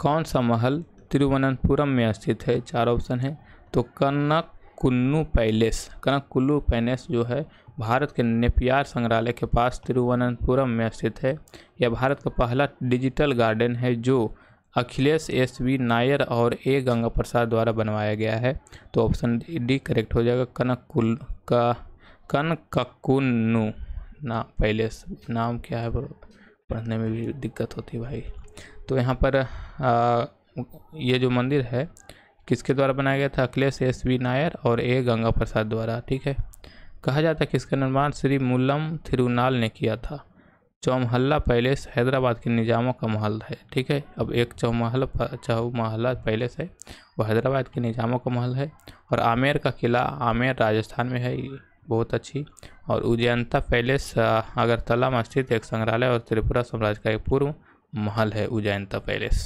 कौन सा महल तिरुवनंतपुरम में स्थित है चार ऑप्शन है तो कनक कुन्नू पैलेस कनक कुल्लू पैलेस जो है भारत के नेपियार संग्रहालय के पास तिरुवनंतपुरम में स्थित है यह भारत का पहला डिजिटल गार्डन है जो अखिलेश एस वी नायर और ए गंगा प्रसाद द्वारा बनवाया गया है तो ऑप्शन डी करेक्ट हो जाएगा कनक कुल का कनककुन्नू ना पैलेस नाम क्या है पढ़ने में भी दिक्कत होती भाई तो यहाँ पर आ, ये जो मंदिर है किसके द्वारा बनाया गया था अखिलेश एस वी नायर और ए गंगा प्रसाद द्वारा ठीक है कहा जाता है कि इसका निर्माण श्री मुल्लम थिरुनाल ने किया था चौमहल्ला पैलेस हैदराबाद के निजामों का महल है ठीक है अब एक चौमहला चौमहला पैलेस है वो हैदराबाद के निजामों का महल है और आमेर का किला आमेर राजस्थान में है बहुत अच्छी और उजयंता पैलेस अगरतला मस्जिद एक संग्रहालय और त्रिपुरा साम्राज्य का एक पूर्व महल है उजैन पैलेस